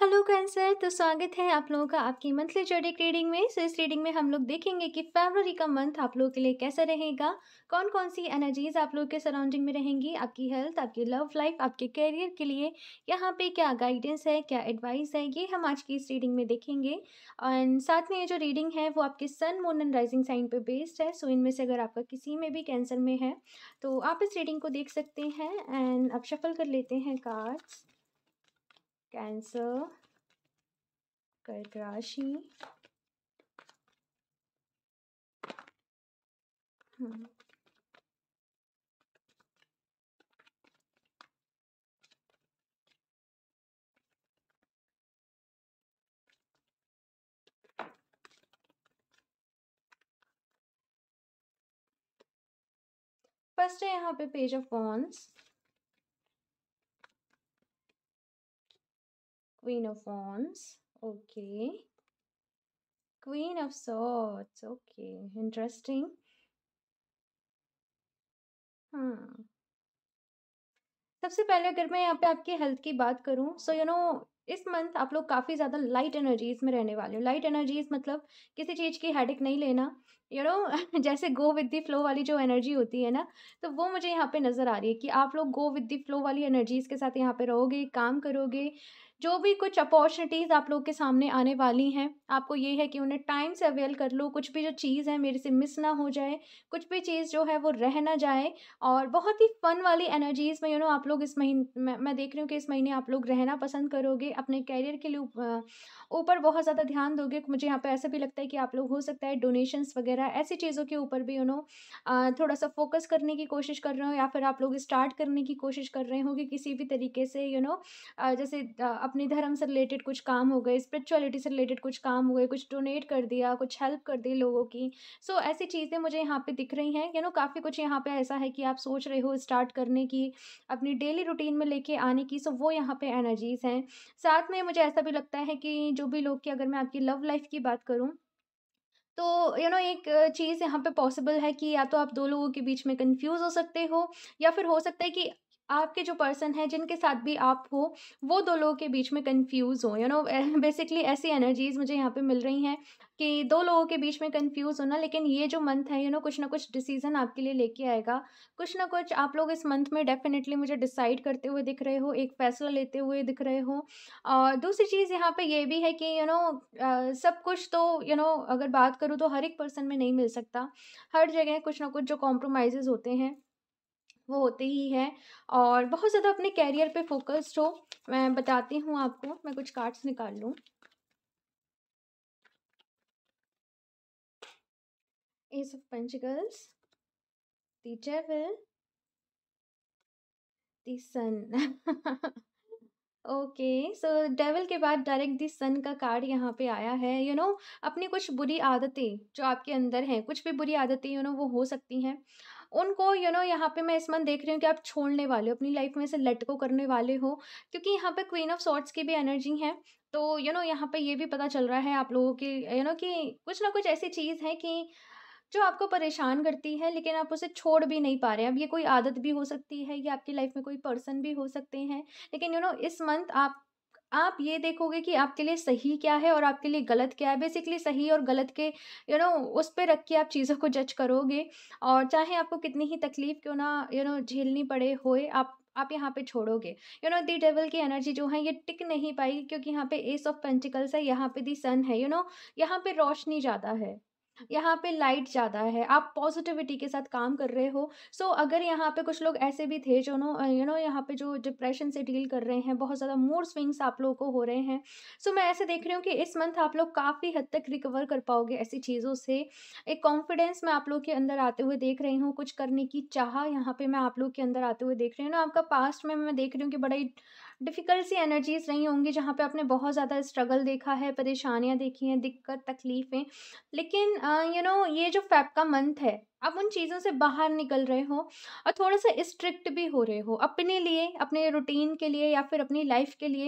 Hello cancer तो स्वागत है आप लोगों का आपकी मंथली जोडिक रीडिंग में सो इस रीडिंग में हम लोग देखेंगे कि फेबररी का मंथ आप लोगों के लिए कैसा रहेगा कौन कौन सी एनर्जीज आप लोगों के सराउंडिंग में रहेंगी आपकी हेल्थ आपकी लव लाइफ आपके करियर के लिए यहाँ पे क्या गाइडेंस है क्या एडवाइस है ये हम आज की इस रीडिंग में देखेंगे एंड साथ में ये जो रीडिंग है वो आपके sun moon and rising sign पर बेस्ड है सो इनमें से अगर आपका किसी में भी कैंसर में है तो आप इस रीडिंग को देख सकते हैं एंड आप शफल कर लेते हैं कार्ड्स कैंसर कर्क राशि हम्म। फर्स्ट है यहाँ पे page of wands Queen of Wands. Okay. Queen of Swords. Okay. Interesting. hmm सबसे पहले अगर मैं यहाँ पे आपकी हेल्थ की बात करूँ सो यू नो इस मंथ आप लोग काफ़ी ज़्यादा लाइट एनर्जीज में रहने वाले हो लाइट एनर्जीज मतलब किसी चीज़ की हेडिक नहीं लेना यू you नो know, जैसे गो विद दी फ्लो वाली जो एनर्जी होती है ना तो वो मुझे यहाँ पे नज़र आ रही है कि आप लोग गो विद दी फ्लो वाली एनर्जीज के साथ यहाँ पे रहोगे काम करोगे जो भी कुछ अपॉर्चुनिटीज़ आप लोग के सामने आने वाली हैं आपको ये है कि उन्हें टाइम से अवेल कर लो कुछ भी जो चीज़ है मेरे से मिस ना हो जाए कुछ भी चीज़ जो है वो रह ना जाए और बहुत ही फ़न वाली एनर्जीज़ में यू नो आप लोग इस महीने मैं, मैं देख रही हूँ कि इस महीने आप लोग रहना पसंद करोगे अपने कैरियर के लिए ऊपर बहुत ज़्यादा ध्यान दोगे मुझे यहाँ पर ऐसा भी लगता है कि आप लोग हो सकता है डोनेशंस वगैरह ऐसी चीज़ों के ऊपर भी यू नो थोड़ा सा फोकस करने की कोशिश कर रहे हो या फिर आप लोग स्टार्ट करने की कोशिश कर रहे हो कि किसी भी तरीके से यू नो जैसे अपने धर्म से रिलेटेड कुछ काम हो गए स्पिरिचुअलिटी से रिलेटेड कुछ काम हो गए कुछ डोनेट कर दिया कुछ हेल्प कर दी लोगों की सो so, ऐसी चीज़ें मुझे यहाँ पे दिख रही हैं यू नो काफ़ी कुछ यहाँ पे ऐसा है कि आप सोच रहे हो स्टार्ट करने की अपनी डेली रूटीन में लेके आने की सो so वो यहाँ पर एनर्जीज़ हैं साथ में मुझे ऐसा भी लगता है कि जो भी लोग की अगर मैं आपकी लव लाइफ की बात करूँ तो यू you नो know, एक चीज़ यहाँ पे पॉसिबल है कि या तो आप दो लोगों के बीच में कंफ्यूज हो सकते हो या फिर हो सकता है कि आपके जो पर्सन है जिनके साथ भी आप हो वो दो लोगों के बीच में कंफ्यूज हो यू नो बेसिकली ऐसी एनर्जीज मुझे यहाँ पे मिल रही हैं कि दो लोगों के बीच में कंफ्यूज होना लेकिन ये जो मंथ है यू you नो know, कुछ ना कुछ डिसीजन आपके लिए लेके आएगा कुछ ना कुछ आप लोग इस मंथ में डेफिनेटली मुझे डिसाइड करते हुए दिख रहे हो एक फैसला लेते हुए दिख रहे हो और दूसरी चीज़ यहाँ पे ये भी है कि यू you नो know, सब कुछ तो यू you नो know, अगर बात करूँ तो हर एक पर्सन में नहीं मिल सकता हर जगह कुछ ना कुछ जो कॉम्प्रोमाइज़ होते हैं वो होते ही है और बहुत ज़्यादा अपने कैरियर पे फोकस्ड हो मैं बताती हूँ आपको मैं कुछ कार्ड्स निकाल लूँ ace of pentacles the okay so devil के बाद डायरेक्ट दी सन का कार्ड यहाँ पे आया है यू you नो know, अपनी कुछ बुरी आदतें जो आपके अंदर हैं कुछ भी बुरी आदतें यू नो वो हो सकती हैं उनको यू you नो know, यहाँ पे मैं इस मंथ देख रही हूँ कि आप छोड़ने वाले हो अपनी लाइफ में से लटको करने वाले हो क्योंकि यहाँ पे क्वीन ऑफ सॉर्ट्स की भी एनर्जी है तो यू you नो know, यहाँ पे ये भी पता चल रहा है आप लोगों की यू नो कि कुछ ना कुछ ऐसी चीज़ है कि जो आपको परेशान करती है लेकिन आप उसे छोड़ भी नहीं पा रहे अब ये कोई आदत भी हो सकती है या आपकी लाइफ में कोई पर्सन भी हो सकते हैं लेकिन यू you नो know, इस मंथ आप आप ये देखोगे कि आपके लिए सही क्या है और आपके लिए गलत क्या है बेसिकली सही और गलत के यू you नो know, उस पर रख के आप चीज़ों को जज करोगे और चाहे आपको कितनी ही तकलीफ़ क्यों ना यू you नो know, झेलनी पड़े होए आप आप यहाँ पे छोड़ोगे यू नो दी डेवल की एनर्जी जो है ये टिक नहीं पाएगी क्योंकि यहाँ पे एस ऑफ पेंटिकल्स है यहाँ पे दी सन है यू you नो know, यहाँ पे रोशनी ज़्यादा है यहाँ पे लाइट ज़्यादा है आप पॉजिटिविटी के साथ काम कर रहे हो सो so, अगर यहाँ पे कुछ लोग ऐसे भी थे जो नो यू नो यहाँ पे जो डिप्रेशन से डील कर रहे हैं बहुत ज़्यादा मूड स्विंग्स आप लोगों को हो रहे हैं सो so, मैं ऐसे देख रही हूँ कि इस मंथ आप लोग काफ़ी हद तक रिकवर कर पाओगे ऐसी चीज़ों से एक कॉन्फिडेंस मैं आप लोग के अंदर आते हुए देख रही हूँ कुछ करने की चाह यहाँ पर मैं आप लोग के अंदर आते हुए देख रही हूँ ना आपका पास्ट में मैं देख रही हूँ कि बड़ा ही डिफ़िकल्ट सी एनर्जीज़ रही होंगी जहाँ पे आपने बहुत ज़्यादा स्ट्रगल देखा है परेशानियाँ देखी हैं दिक्कत तकलीफ़ें लेकिन यू नो ये जो फैप का मंथ है आप उन चीज़ों से बाहर निकल रहे हो और थोड़ा सा स्ट्रिक्ट भी हो रहे हो अपने लिए अपने रूटीन के लिए या फिर अपनी लाइफ के लिए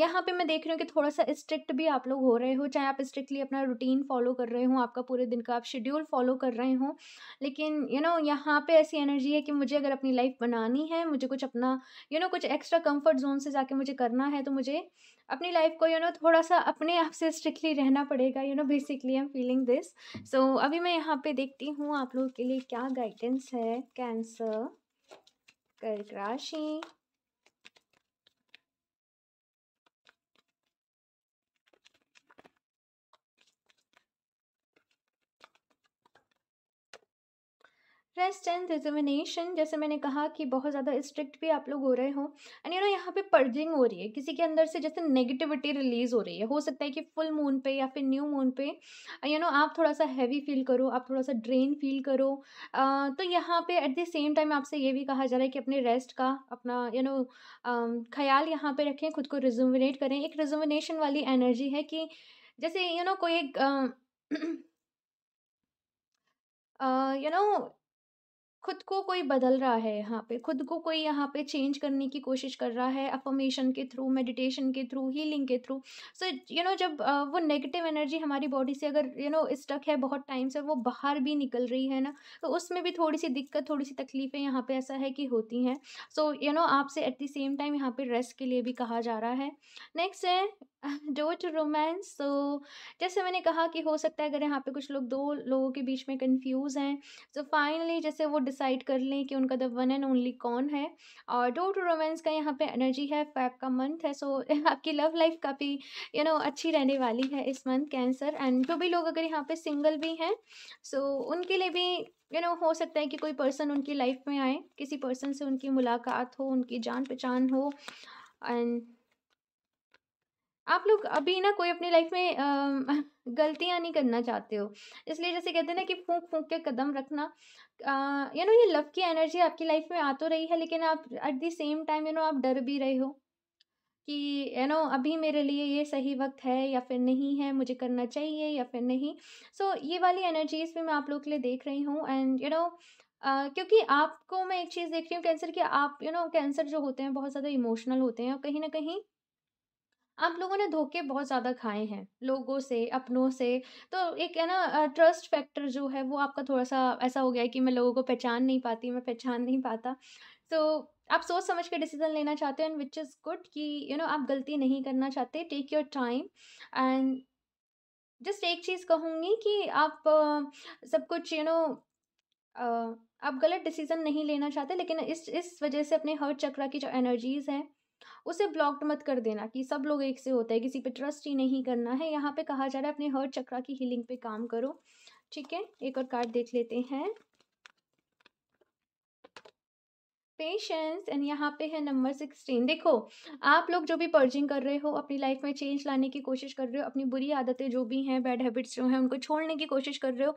यहाँ पे मैं देख रही हूँ कि थोड़ा सा स्ट्रिक्ट भी आप लोग हो रहे हो चाहे आप स्ट्रिक्टली अपना रूटीन फॉलो कर रहे हो आपका पूरे दिन का आप शेड्यूल फॉलो कर रहे हो लेकिन यू नो यहाँ पर ऐसी एनर्जी है कि मुझे अगर अपनी लाइफ बनानी है मुझे कुछ अपना यू you नो know, कुछ एक्स्ट्रा कम्फर्ट जोन से जाके मुझे करना है तो मुझे अपनी लाइफ को यू you नो know, थोड़ा सा अपने आप से स्ट्रिक्टली रहना पड़ेगा you know basically I am feeling this so अभी मैं यहाँ पे देखती हूँ आप लोगों के लिए क्या गाइडेंस है कैंसर कर्क राशि रेस्ट एंड एग्जामिनेशन जैसे मैंने कहा कि बहुत ज़्यादा स्ट्रिक्ट भी आप लोग हो रहे हो एंड यू नो यहाँ पे पर्जिंग हो रही है किसी के अंदर से जैसे नेगेटिविटी रिलीज हो रही है हो सकता है कि फुल मून पे या फिर न्यू मून पे यू नो आप थोड़ा सा हैवी फील करो आप थोड़ा सा ड्रेन फील करो आ, तो यहाँ पे एट द सेम टाइम आपसे ये भी कहा जा रहा है कि अपने रेस्ट का अपना यू नो ख्याल यहाँ पर रखें खुद को रिजुमिनेट करें एक रिजुमिनेशन वाली एनर्जी है कि जैसे यू you नो know, कोई एक यू नो खुद को कोई बदल रहा है यहाँ पे खुद को कोई यहाँ पे चेंज करने की कोशिश कर रहा है अफर्मेशन के थ्रू मेडिटेशन के थ्रू हीलिंग के थ्रू सो यू नो जब uh, वो नेगेटिव एनर्जी हमारी बॉडी से अगर यू नो स्टक है बहुत टाइम से वो बाहर भी निकल रही है ना तो उसमें भी थोड़ी सी दिक्कत थोड़ी सी तकलीफ़ें यहाँ पे ऐसा है कि होती हैं सो यू नो आपसे एट द सेम टाइम यहाँ पे रेस्ट के लिए भी कहा जा रहा है नेक्स्ट है डोर टू रोमांस सो जैसे मैंने कहा कि हो सकता है अगर यहाँ पे कुछ लोग दो लोगों के बीच में कंफ्यूज हैं तो फाइनली जैसे वो डिसाइड कर लें कि उनका द वन एंड ओनली कौन है और डोर टू रोमांस का यहाँ पे एनर्जी है फैप का मंथ है सो so, आपकी लव लाइफ काफ़ी यू नो अच्छी रहने वाली है इस मंथ कैंसर एंड जो भी लोग अगर यहाँ पे सिंगल भी हैं सो so, उनके लिए भी यू you नो know, हो सकता है कि कोई पर्सन उनकी लाइफ में आए किसी पर्सन से उनकी मुलाकात हो उनकी जान पहचान हो एंड आप लोग अभी ना कोई अपनी लाइफ में गलतियां नहीं करना चाहते हो इसलिए जैसे कहते हैं ना कि फूंक फूंक के कदम रखना यू नो ये लव की एनर्जी आपकी लाइफ में आ तो रही है लेकिन आप at the same time you know आप डर भी रहे हो कि यू नो अभी मेरे लिए ये सही वक्त है या फिर नहीं है मुझे करना चाहिए या फिर नहीं सो so, ये वाली एनर्जीज भी मैं आप लोग के लिए देख रही हूँ एंड यू नो Uh, क्योंकि आपको मैं एक चीज़ देख रही हूँ कैंसर कि आप यू नो कैंसर जो होते हैं बहुत ज़्यादा इमोशनल होते हैं और कहीं ना कहीं आप लोगों ने धोखे बहुत ज़्यादा खाए हैं लोगों से अपनों से तो एक है ना ट्रस्ट फैक्टर जो है वो आपका थोड़ा सा ऐसा हो गया है कि मैं लोगों को पहचान नहीं पाती मैं पहचान नहीं पाता तो आप सोच समझ के डिसीजन लेना चाहते हो एंड विच इज़ गुड कि यू you नो know, आप गलती नहीं करना चाहते take your time and just एक चीज़ कहूँगी कि आप uh, सब कुछ you you know know, uh, आप गलत डिसीज़न नहीं लेना चाहते लेकिन इस इस वजह से अपने हर चक्रा की जो एनर्जीज़ हैं उसे ब्लॉक्ड मत कर देना कि सब लोग एक से होते हैं किसी पे ट्रस्ट ही नहीं करना है यहाँ पे कहा जा रहा है अपने हर चक्रा की हीलिंग पे काम करो ठीक है एक और कार्ड देख लेते हैं पेशेंस एंड यहाँ पे है नंबर सिक्सटीन देखो आप लोग जो भी पर्जिंग कर रहे हो अपनी लाइफ में चेंज लाने की कोशिश कर रहे हो अपनी बुरी आदतें जो भी हैं बैड हैबिट्स जो हैं उनको छोड़ने की कोशिश कर रहे हो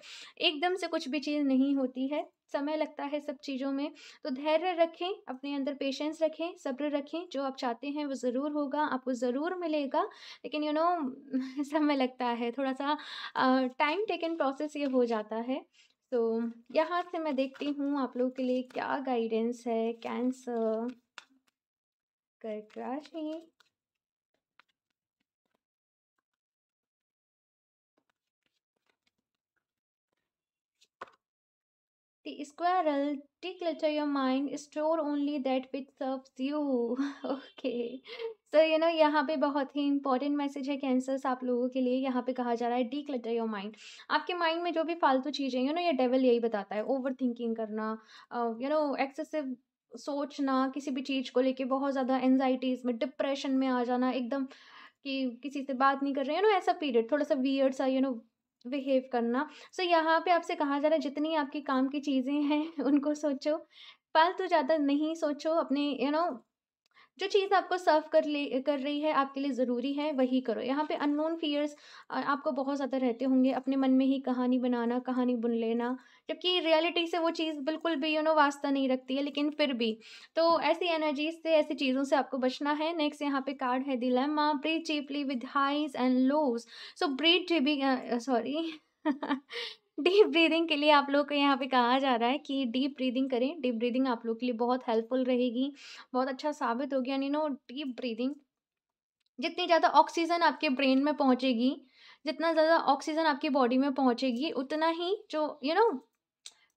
एकदम से कुछ भी चीज़ नहीं होती है समय लगता है सब चीज़ों में तो धैर्य रखें अपने अंदर पेशेंस रखें सब्र रखें जो आप चाहते हैं वो ज़रूर होगा आपको ज़रूर मिलेगा लेकिन यू you नो know, समय लगता है थोड़ा सा टाइम टेकन प्रोसेस ये हो जाता है तो यहाँ से मैं देखती हूँ आप लोगों के लिए क्या गाइडेंस है कैंसर कर्क राशि squirrel tick your mind store only that which serve you okay so you know यहाँ पे बहुत ही इंपॉर्टेंट मैसेज है कैंसर्स आप लोगों के लिए यहाँ पे कहा जा रहा है डी क्लटर योर माइंड आपके माइंड में जो भी फालतू चीज़ें यू नो ये डेवल यही बताता है ओवर थिंकिंग करना यू नो एक्सेसिव सोचना किसी भी चीज़ को लेके बहुत ज़्यादा एनजाइटीज़ में डिप्रेशन में आ जाना एकदम कि किसी से बात नहीं कर रहे हैं नो ऐसा पीरियड थोड़ा सा वियर्ड सा यू नो बिहेव करना सो so, यहाँ पे आपसे कहा जा रहा है जितनी आपकी काम की चीज़ें हैं उनको सोचो फालतू ज़्यादा नहीं सोचो अपने यू you नो know, जो चीज़ आपको सर्व कर ले कर रही है आपके लिए ज़रूरी है वही करो यहाँ पे अननोन फियर्स आपको बहुत ज़्यादा रहते होंगे अपने मन में ही कहानी बनाना कहानी बुन लेना जबकि रियलिटी से वो चीज़ बिल्कुल भी यू नो वास्ता नहीं रखती है लेकिन फिर भी तो ऐसी एनर्जीज से ऐसी चीज़ों से आपको बचना है नेक्स्ट यहाँ पे कार्ड है dilemma breathe deeply with highs and lows so breathe जी सॉरी डीप ब्रीदिंग के लिए आप लोग को यहाँ पे कहा जा रहा है कि डीप ब्रीदिंग करें डीप ब्रीदिंग आप लोग के लिए बहुत हेल्पफुल रहेगी बहुत अच्छा साबित होगी यानी नो डीप ब्रीदिंग जितनी ज़्यादा ऑक्सीजन आपके ब्रेन में पहुँचेगी जितना ज़्यादा ऑक्सीजन आपकी बॉडी में पहुँचेगी उतना ही जो यू you नो know,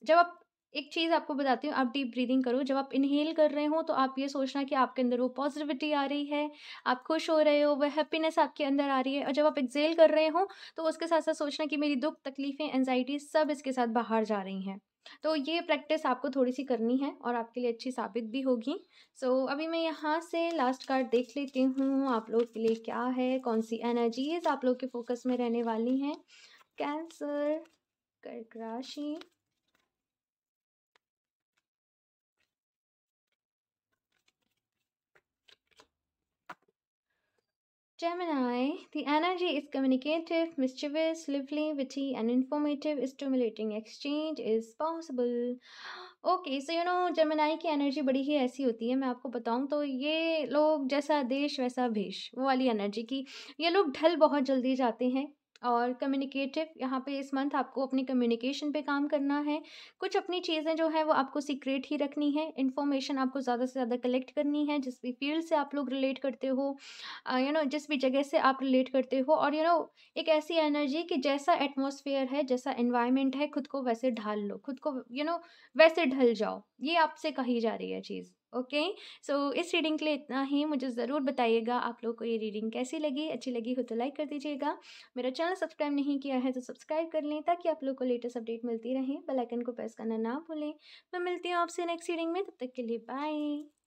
जब आप एक चीज़ आपको बताती हूँ आप डीप ब्रीदिंग करो जब आप इनहेल कर रहे हो तो आप ये सोचना कि आपके अंदर वो पॉजिटिविटी आ रही है आप खुश हो रहे हो वह हैप्पीनेस आपके अंदर आ रही है और जब आप एक्जेल कर रहे हो तो उसके साथ साथ सोचना कि मेरी दुख तकलीफ़ें एनजाइटी सब इसके साथ बाहर जा रही हैं तो ये प्रैक्टिस आपको थोड़ी सी करनी है और आपके लिए अच्छी साबित भी होगी सो so, अभी मैं यहाँ से लास्ट कार्ड देख लेती हूँ आप लोग के लिए क्या है कौन सी एनर्जीज आप लोग के फोकस में रहने वाली हैं कैंसर कर्क राशि Gemini, the energy is communicative, mischievous, lively, witty, and informative. Stimulating exchange is possible. Okay so you know जमनाई की एनर्जी बड़ी ही ऐसी होती है मैं आपको बताऊं तो ये लोग जैसा देश वैसा भेष वो वाली एनर्जी की ये लोग ढल बहुत जल्दी जाते हैं और कम्युनिकेटिव यहाँ पे इस मंथ आपको अपनी कम्युनिकेशन पे काम करना है कुछ अपनी चीज़ें जो है वो आपको सीक्रेट ही रखनी है इन्फॉर्मेशन आपको ज़्यादा से ज़्यादा कलेक्ट करनी है जिस भी फील्ड से आप लोग रिलेट करते हो यू नो जिस भी जगह से आप रिलेट करते हो और यू you नो know, एक ऐसी एनर्जी कि जैसा एटमोसफियर है जैसा इन्वायरमेंट है खुद को वैसे ढाल लो खुद को यू you नो know, वैसे ढल जाओ ये आपसे कही जा रही है चीज़ ओके सो इस रीडिंग के लिए इतना ही मुझे ज़रूर बताइएगा आप लोग को ये रीडिंग कैसी लगी अच्छी लगी हो तो लाइक कर दीजिएगा मेरा चैनल सब्सक्राइब नहीं किया है तो सब्सक्राइब कर लें ताकि आप लोग को लेटेस्ट अपडेट मिलती रहे बेल आइकन को प्रेस करना ना भूलें मैं मिलती हूँ आपसे नेक्स्ट रीडिंग में तब तक के लिए बाय